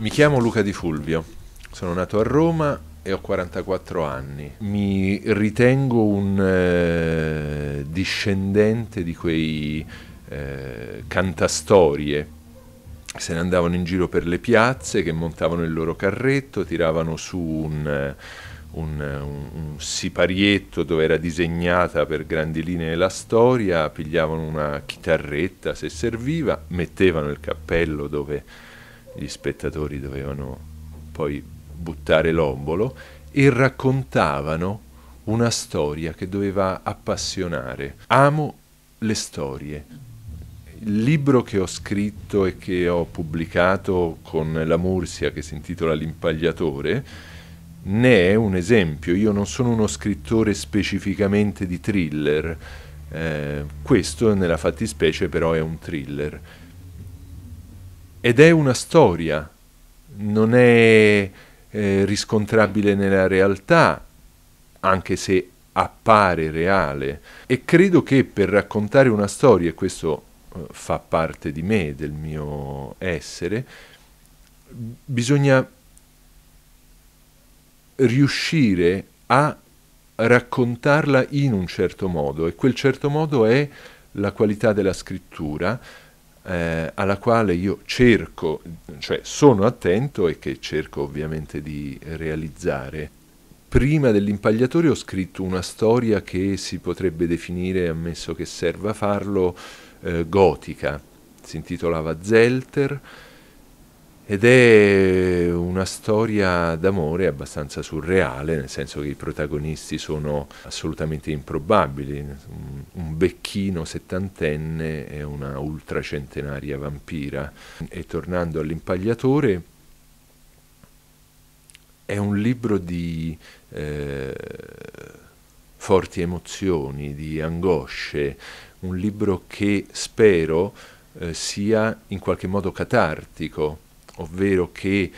Mi chiamo Luca Di Fulvio, sono nato a Roma e ho 44 anni. Mi ritengo un eh, discendente di quei eh, cantastorie se ne andavano in giro per le piazze, che montavano il loro carretto, tiravano su un, eh, un, un, un, siparietto dove era disegnata per grandi linee la storia, pigliavano una chitarretta se serviva, mettevano il cappello dove gli spettatori dovevano poi buttare l'ombolo e raccontavano una storia che doveva appassionare. Amo le storie. Il libro che ho scritto e che ho pubblicato con la Mursia, che si intitola L'impagliatore, ne è un esempio. Io non sono uno scrittore specificamente di thriller, eh, questo nella fattispecie però è un thriller. Ed è una storia, non è eh, riscontrabile nella realtà, anche se appare reale. E credo che per raccontare una storia, e questo eh, fa parte di me, del mio essere, bisogna riuscire a raccontarla in un certo modo e quel certo modo è la qualità della scrittura eh, alla quale io cerco, cioè sono attento e che cerco ovviamente di realizzare. Prima dell'impagliatore ho scritto una storia che si potrebbe definire, ammesso che serva farlo, eh, gotica. Si intitolava Zelter ed è una storia d'amore abbastanza surreale, nel senso che i protagonisti sono assolutamente improbabili, un becchino settantenne e una ultracentenaria vampira. E tornando all'impagliatore, è un libro di eh, forti emozioni, di angosce, un libro che spero eh, sia in qualche modo catartico ovvero che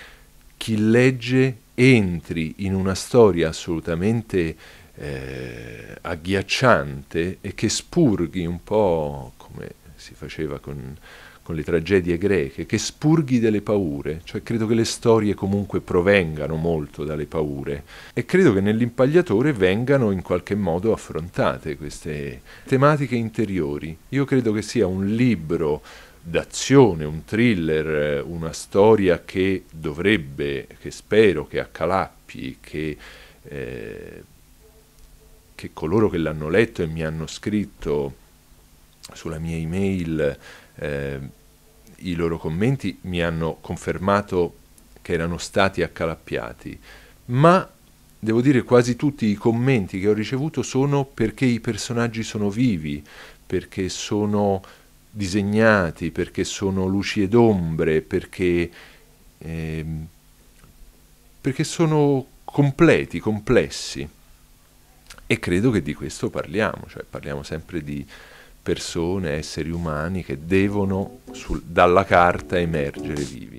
chi legge entri in una storia assolutamente eh, agghiacciante e che spurghi un po' come si faceva con, con le tragedie greche, che spurghi delle paure, cioè credo che le storie comunque provengano molto dalle paure e credo che nell'impagliatore vengano in qualche modo affrontate queste tematiche interiori. Io credo che sia un libro d'azione, un thriller, una storia che dovrebbe, che spero che accalappi, che, eh, che coloro che l'hanno letto e mi hanno scritto sulla mia email eh, i loro commenti mi hanno confermato che erano stati accalappiati, ma devo dire quasi tutti i commenti che ho ricevuto sono perché i personaggi sono vivi, perché sono disegnati, perché sono luci ed ombre, perché, eh, perché sono completi, complessi. E credo che di questo parliamo, cioè parliamo sempre di persone, esseri umani che devono sul, dalla carta emergere vivi.